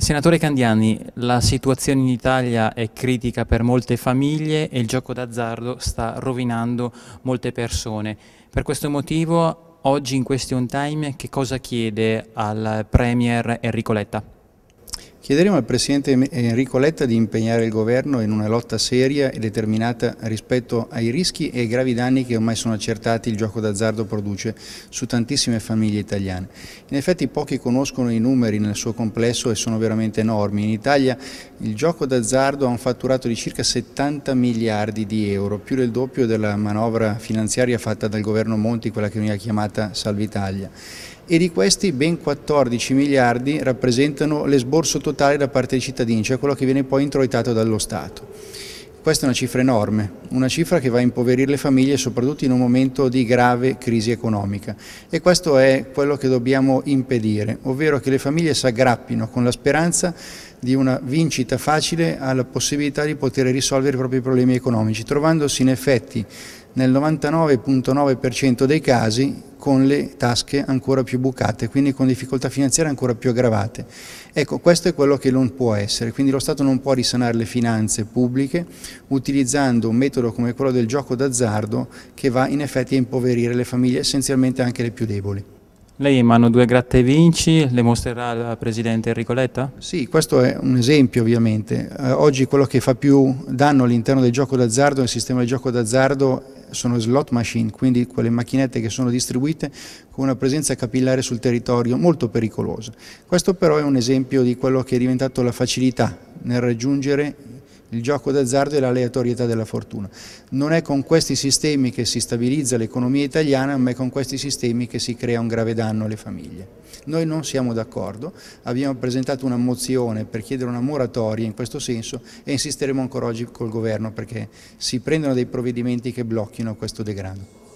Senatore Candiani, la situazione in Italia è critica per molte famiglie e il gioco d'azzardo sta rovinando molte persone. Per questo motivo oggi in Question Time che cosa chiede al Premier Enrico Letta? Chiederemo al Presidente eh, Enrico Letta di impegnare il Governo in una lotta seria e determinata rispetto ai rischi e ai gravi danni che ormai sono accertati il gioco d'azzardo produce su tantissime famiglie italiane. In effetti pochi conoscono i numeri nel suo complesso e sono veramente enormi. In Italia il gioco d'azzardo ha un fatturato di circa 70 miliardi di euro, più del doppio della manovra finanziaria fatta dal Governo Monti, quella che veniva chiamata Salvitalia e di questi ben 14 miliardi rappresentano l'esborso totale da parte dei cittadini, cioè quello che viene poi introitato dallo Stato. Questa è una cifra enorme, una cifra che va a impoverire le famiglie soprattutto in un momento di grave crisi economica e questo è quello che dobbiamo impedire, ovvero che le famiglie si aggrappino con la speranza di una vincita facile alla possibilità di poter risolvere i propri problemi economici, trovandosi in effetti nel 99,9% dei casi con le tasche ancora più bucate, quindi con difficoltà finanziarie ancora più aggravate. Ecco, questo è quello che non può essere, quindi lo Stato non può risanare le finanze pubbliche utilizzando un metodo come quello del gioco d'azzardo che va in effetti a impoverire le famiglie, essenzialmente anche le più deboli. Lei in mano due gratte e vinci, le mostrerà al Presidente Enrico Letta? Sì, questo è un esempio ovviamente. Eh, oggi quello che fa più danno all'interno del gioco d'azzardo, nel sistema del gioco d'azzardo, sono slot machine, quindi quelle macchinette che sono distribuite con una presenza capillare sul territorio molto pericolosa. Questo però è un esempio di quello che è diventato la facilità nel raggiungere il gioco d'azzardo e l'aleatorietà della fortuna. Non è con questi sistemi che si stabilizza l'economia italiana, ma è con questi sistemi che si crea un grave danno alle famiglie. Noi non siamo d'accordo, abbiamo presentato una mozione per chiedere una moratoria in questo senso e insisteremo ancora oggi col Governo perché si prendano dei provvedimenti che blocchino questo degrado.